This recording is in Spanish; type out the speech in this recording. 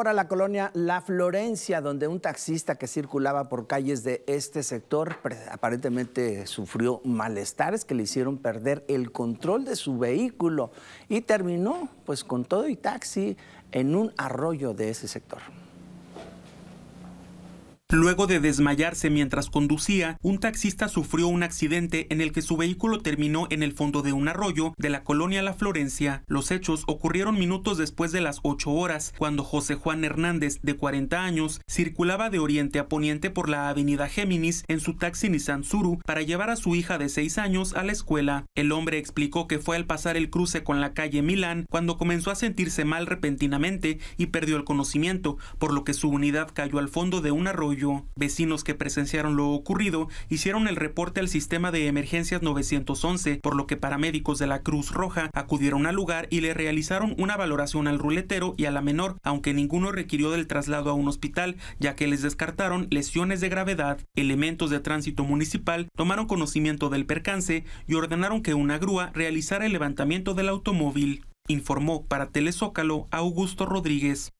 ahora la colonia La Florencia, donde un taxista que circulaba por calles de este sector aparentemente sufrió malestares que le hicieron perder el control de su vehículo y terminó pues con todo y taxi en un arroyo de ese sector. Luego de desmayarse mientras conducía, un taxista sufrió un accidente en el que su vehículo terminó en el fondo de un arroyo de la colonia La Florencia. Los hechos ocurrieron minutos después de las 8 horas, cuando José Juan Hernández, de 40 años, circulaba de oriente a poniente por la avenida Géminis en su taxi Nissan Suru para llevar a su hija de 6 años a la escuela. El hombre explicó que fue al pasar el cruce con la calle Milán cuando comenzó a sentirse mal repentinamente y perdió el conocimiento, por lo que su unidad cayó al fondo de un arroyo vecinos que presenciaron lo ocurrido, hicieron el reporte al sistema de emergencias 911, por lo que paramédicos de la Cruz Roja acudieron al lugar y le realizaron una valoración al ruletero y a la menor, aunque ninguno requirió del traslado a un hospital, ya que les descartaron lesiones de gravedad. Elementos de tránsito municipal tomaron conocimiento del percance y ordenaron que una grúa realizara el levantamiento del automóvil. Informó para Telezócalo Augusto Rodríguez.